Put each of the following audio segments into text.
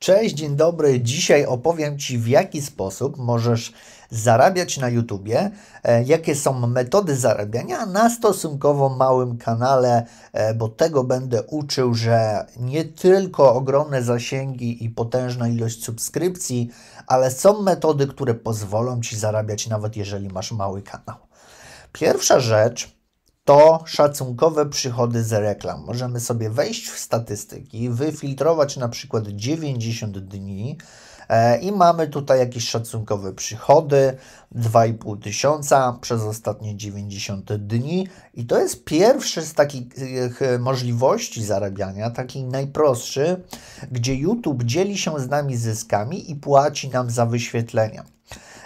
Cześć, dzień dobry. Dzisiaj opowiem Ci, w jaki sposób możesz zarabiać na YouTubie, e, jakie są metody zarabiania na stosunkowo małym kanale, e, bo tego będę uczył, że nie tylko ogromne zasięgi i potężna ilość subskrypcji, ale są metody, które pozwolą Ci zarabiać, nawet jeżeli masz mały kanał. Pierwsza rzecz, to szacunkowe przychody z reklam. Możemy sobie wejść w statystyki, wyfiltrować na przykład 90 dni e, i mamy tutaj jakieś szacunkowe przychody 2,5 tysiąca przez ostatnie 90 dni i to jest pierwszy z takich e, możliwości zarabiania, taki najprostszy, gdzie YouTube dzieli się z nami zyskami i płaci nam za wyświetlenia.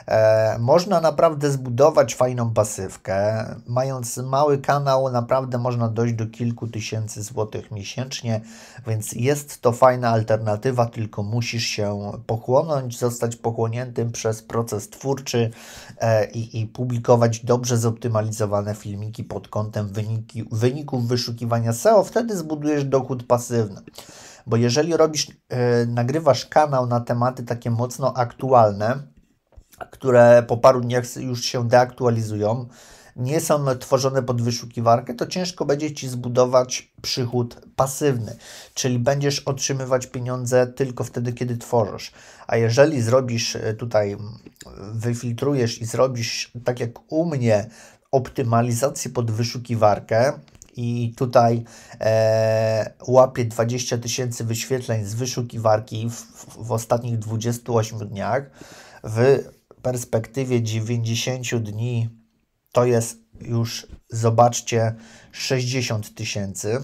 E, można naprawdę zbudować fajną pasywkę. Mając mały kanał, naprawdę można dojść do kilku tysięcy złotych miesięcznie, więc jest to fajna alternatywa, tylko musisz się pochłonąć, zostać pochłoniętym przez proces twórczy e, i, i publikować dobrze zoptymalizowane filmiki pod kątem wyniki, wyników wyszukiwania SEO. Wtedy zbudujesz dochód pasywny bo jeżeli robisz, yy, nagrywasz kanał na tematy takie mocno aktualne, które po paru dniach już się deaktualizują, nie są tworzone pod wyszukiwarkę, to ciężko będzie ci zbudować przychód pasywny, czyli będziesz otrzymywać pieniądze tylko wtedy, kiedy tworzysz. A jeżeli zrobisz e, tutaj, wyfiltrujesz i zrobisz tak jak u mnie, optymalizację pod wyszukiwarkę, i tutaj e, łapie 20 tysięcy wyświetleń z wyszukiwarki w, w, w ostatnich 28 dniach w perspektywie 90 dni to jest już, zobaczcie, 60 tysięcy,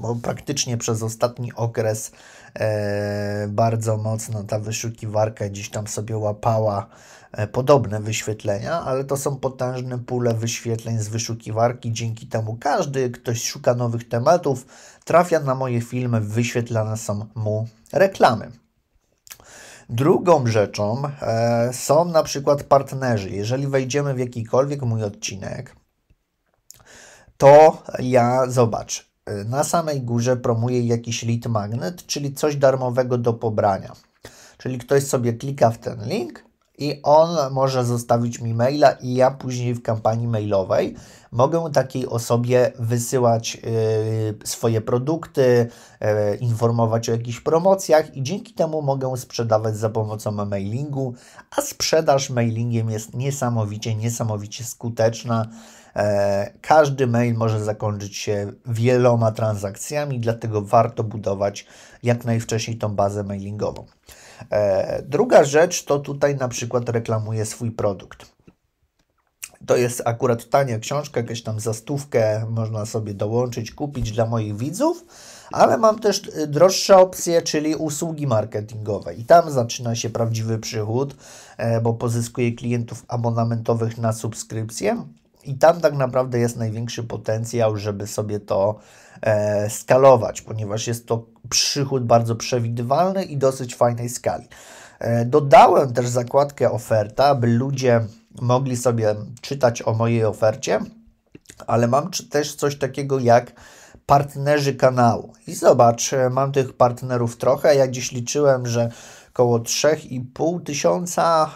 bo praktycznie przez ostatni okres e, bardzo mocno ta wyszukiwarka gdzieś tam sobie łapała e, podobne wyświetlenia, ale to są potężne pule wyświetleń z wyszukiwarki. Dzięki temu każdy, ktoś szuka nowych tematów, trafia na moje filmy, wyświetlane są mu reklamy. Drugą rzeczą e, są na przykład partnerzy. Jeżeli wejdziemy w jakikolwiek mój odcinek, to ja zobacz. E, na samej górze promuję jakiś lead magnet, czyli coś darmowego do pobrania. Czyli ktoś sobie klika w ten link i on może zostawić mi maila i ja później w kampanii mailowej mogę takiej osobie wysyłać yy, swoje produkty, yy, informować o jakichś promocjach i dzięki temu mogę sprzedawać za pomocą mailingu, a sprzedaż mailingiem jest niesamowicie, niesamowicie skuteczna. Yy, każdy mail może zakończyć się wieloma transakcjami, dlatego warto budować jak najwcześniej tą bazę mailingową. E, druga rzecz to tutaj na przykład reklamuje swój produkt. To jest akurat tania książka, jakieś tam za stówkę można sobie dołączyć, kupić dla moich widzów, ale mam też y, droższe opcje, czyli usługi marketingowe i tam zaczyna się prawdziwy przychód, e, bo pozyskuję klientów abonamentowych na subskrypcję i tam tak naprawdę jest największy potencjał, żeby sobie to E, skalować, ponieważ jest to przychód bardzo przewidywalny i dosyć fajnej skali. E, dodałem też zakładkę oferta, aby ludzie mogli sobie czytać o mojej ofercie, ale mam też coś takiego jak partnerzy kanału. I zobacz, e, mam tych partnerów trochę. Ja dziś liczyłem, że około 3,5 tysiąca,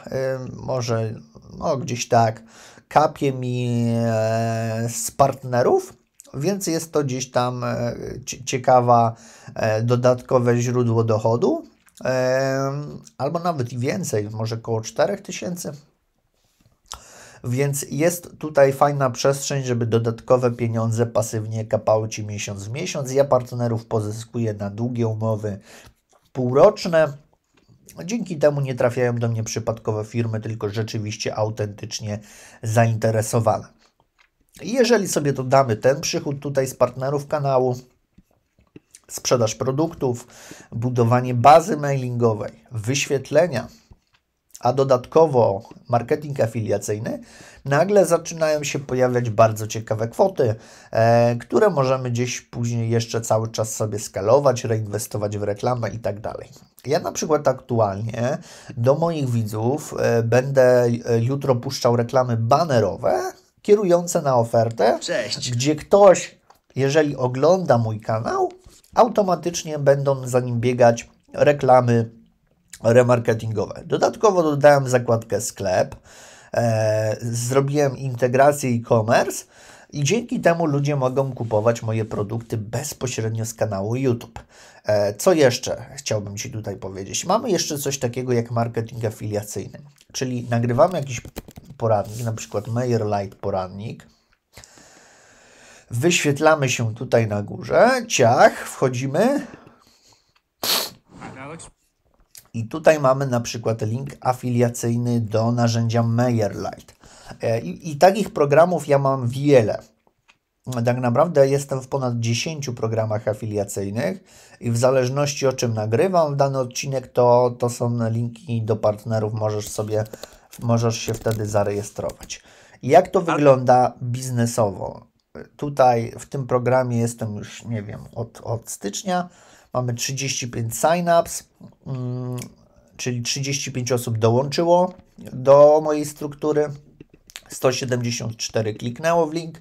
może no, gdzieś tak, kapie mi z partnerów. Więc jest to gdzieś tam e, ciekawa, e, dodatkowe źródło dochodu, e, albo nawet więcej, może około 4000. Więc jest tutaj fajna przestrzeń, żeby dodatkowe pieniądze pasywnie kapały Ci miesiąc w miesiąc. Ja partnerów pozyskuję na długie umowy półroczne. Dzięki temu nie trafiają do mnie przypadkowe firmy, tylko rzeczywiście autentycznie zainteresowane. Jeżeli sobie dodamy ten przychód tutaj z partnerów kanału, sprzedaż produktów, budowanie bazy mailingowej, wyświetlenia, a dodatkowo marketing afiliacyjny, nagle zaczynają się pojawiać bardzo ciekawe kwoty, e, które możemy gdzieś później jeszcze cały czas sobie skalować, reinwestować w reklamę i tak dalej. Ja na przykład aktualnie do moich widzów e, będę e, jutro puszczał reklamy banerowe, kierujące na ofertę, Cześć. gdzie ktoś, jeżeli ogląda mój kanał, automatycznie będą za nim biegać reklamy remarketingowe. Dodatkowo dodałem zakładkę sklep, e, zrobiłem integrację e-commerce i dzięki temu ludzie mogą kupować moje produkty bezpośrednio z kanału YouTube. E, co jeszcze chciałbym Ci tutaj powiedzieć? Mamy jeszcze coś takiego jak marketing afiliacyjny, czyli nagrywamy jakiś poradnik, na przykład Meyer Light poradnik. Wyświetlamy się tutaj na górze, ciach, wchodzimy. I tutaj mamy na przykład link afiliacyjny do narzędzia MeyerLite. I, I, takich programów ja mam wiele. Tak naprawdę jestem w ponad 10 programach afiliacyjnych i w zależności o czym nagrywam dany odcinek, to, to są linki do partnerów. Możesz sobie możesz się wtedy zarejestrować. Jak to wygląda biznesowo? Tutaj w tym programie jestem już, nie wiem, od, od stycznia. Mamy 35 sign-ups, mm, czyli 35 osób dołączyło do mojej struktury. 174 kliknęło w link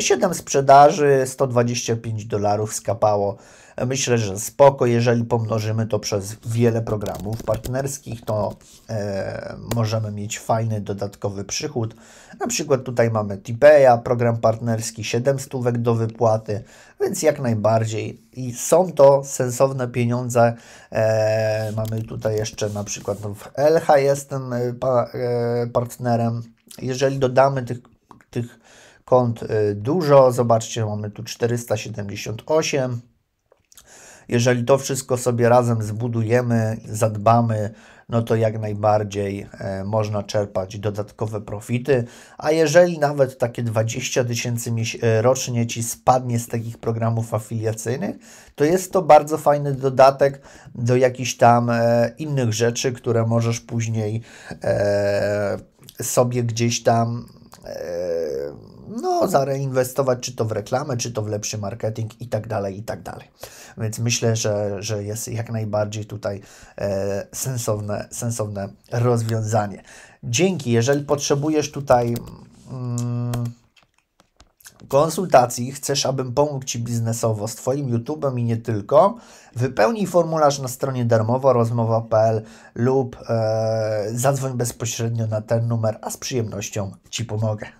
7 e, sprzedaży, 125 dolarów skapało. E, myślę, że spoko, jeżeli pomnożymy to przez wiele programów partnerskich, to e, możemy mieć fajny dodatkowy przychód. Na przykład tutaj mamy Tipeya, program partnerski, 7 stówek do wypłaty, więc jak najbardziej. I są to sensowne pieniądze. E, mamy tutaj jeszcze na przykład no, w LH jestem e, pa, e, partnerem. Jeżeli dodamy tych, tych kont y, dużo. Zobaczcie, mamy tu 478. Jeżeli to wszystko sobie razem zbudujemy, zadbamy, no to jak najbardziej y, można czerpać dodatkowe profity. A jeżeli nawet takie 20 tysięcy y, rocznie ci spadnie z takich programów afiliacyjnych, to jest to bardzo fajny dodatek do jakichś tam innych rzeczy, które możesz później sobie gdzieś tam no, zareinwestować czy to w reklamę, czy to w lepszy marketing i tak dalej, i tak dalej. Więc myślę, że, że jest jak najbardziej tutaj e, sensowne, sensowne rozwiązanie. Dzięki, jeżeli potrzebujesz tutaj. Mm, konsultacji chcesz, abym pomógł Ci biznesowo z Twoim YouTube'em i nie tylko, wypełnij formularz na stronie darmowo darmowo-rozmowa.pl lub e, zadzwoń bezpośrednio na ten numer, a z przyjemnością Ci pomogę.